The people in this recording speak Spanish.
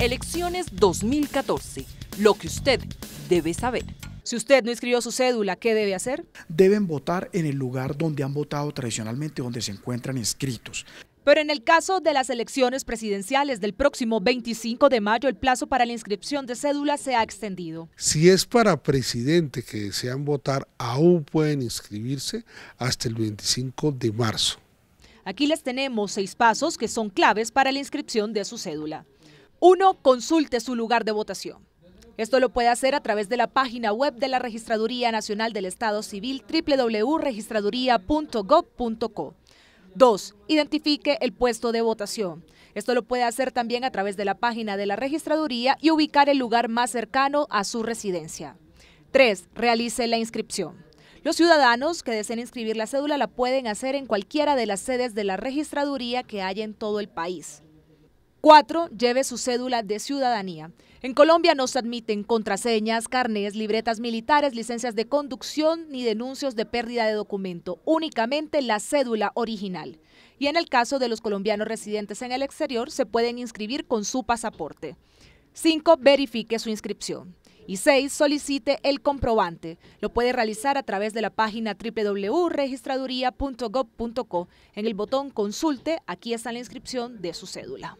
Elecciones 2014. Lo que usted debe saber. Si usted no inscribió su cédula, ¿qué debe hacer? Deben votar en el lugar donde han votado tradicionalmente, donde se encuentran inscritos. Pero en el caso de las elecciones presidenciales del próximo 25 de mayo, el plazo para la inscripción de cédula se ha extendido. Si es para presidente que desean votar, aún pueden inscribirse hasta el 25 de marzo. Aquí les tenemos seis pasos que son claves para la inscripción de su cédula. 1. consulte su lugar de votación. Esto lo puede hacer a través de la página web de la Registraduría Nacional del Estado Civil www.registraduría.gov.co. 2. Identifique el puesto de votación. Esto lo puede hacer también a través de la página de la registraduría y ubicar el lugar más cercano a su residencia. 3. Realice la inscripción. Los ciudadanos que deseen inscribir la cédula la pueden hacer en cualquiera de las sedes de la registraduría que haya en todo el país. 4. lleve su cédula de ciudadanía. En Colombia no se admiten contraseñas, carnes, libretas militares, licencias de conducción ni denuncios de pérdida de documento, únicamente la cédula original. Y en el caso de los colombianos residentes en el exterior, se pueden inscribir con su pasaporte. 5. Verifique su inscripción. Y 6. Solicite el comprobante. Lo puede realizar a través de la página www.registraduría.gov.co. En el botón Consulte, aquí está la inscripción de su cédula.